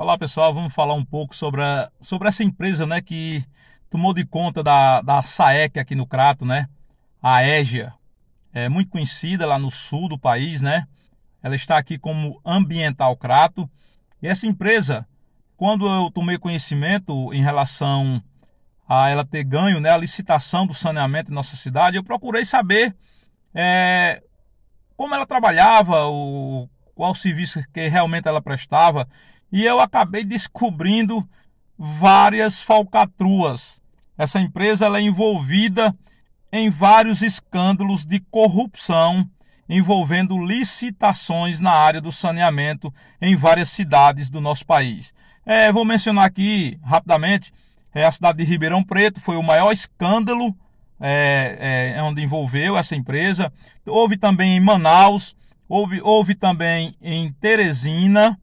Olá pessoal, vamos falar um pouco sobre, a, sobre essa empresa né, que tomou de conta da, da SAEC aqui no Crato, né? A Égia. É muito conhecida lá no sul do país, né? Ela está aqui como Ambiental Crato. E essa empresa, quando eu tomei conhecimento em relação a ela ter ganho né, a licitação do saneamento em nossa cidade, eu procurei saber é, como ela trabalhava, o, qual serviço que realmente ela prestava e eu acabei descobrindo várias falcatruas. Essa empresa é envolvida em vários escândalos de corrupção envolvendo licitações na área do saneamento em várias cidades do nosso país. É, vou mencionar aqui rapidamente é, a cidade de Ribeirão Preto foi o maior escândalo é, é, é onde envolveu essa empresa. Houve também em Manaus, houve, houve também em Teresina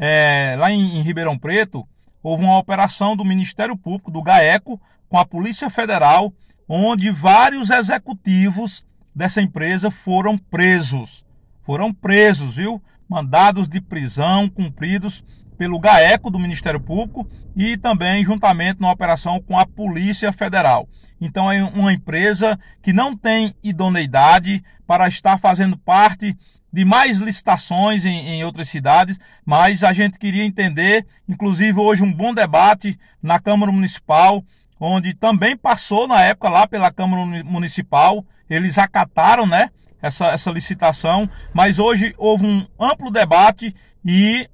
é, lá em, em Ribeirão Preto, houve uma operação do Ministério Público, do GAECO, com a Polícia Federal, onde vários executivos dessa empresa foram presos. Foram presos, viu? Mandados de prisão cumpridos pelo GAECO do Ministério Público e também juntamente na operação com a Polícia Federal. Então é uma empresa que não tem idoneidade para estar fazendo parte de mais licitações em, em, outras cidades, mas a gente queria entender, inclusive hoje um bom debate na Câmara Municipal, onde também passou na época lá pela Câmara Municipal, eles acataram, né, essa, essa licitação, mas hoje houve um amplo debate e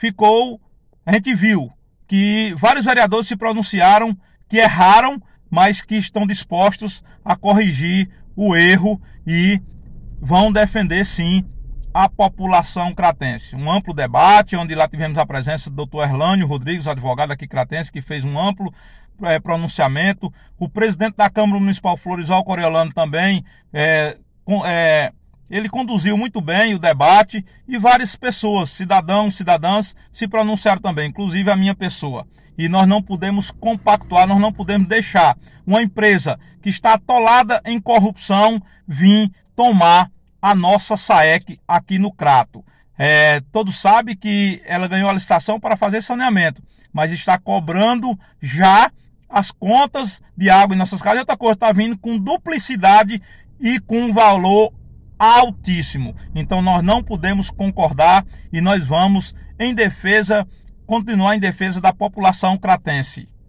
ficou. A gente viu que vários vereadores se pronunciaram que erraram, mas que estão dispostos a corrigir o erro e vão defender sim a população cratense. Um amplo debate, onde lá tivemos a presença do Dr. Erlânio Rodrigues, advogado aqui cratense, que fez um amplo é, pronunciamento. O presidente da Câmara Municipal Floresval Coriolano também é, é, ele conduziu muito bem o debate e várias pessoas, cidadãos, cidadãs, se pronunciaram também, inclusive a minha pessoa. E nós não podemos compactuar, nós não podemos deixar uma empresa que está atolada em corrupção vir tomar a nossa SAEC aqui no Crato. É, todos sabem que ela ganhou a licitação para fazer saneamento, mas está cobrando já as contas de água em nossas casas. E outra coisa, está vindo com duplicidade e com valor altíssimo. Então nós não podemos concordar e nós vamos em defesa continuar em defesa da população cratense.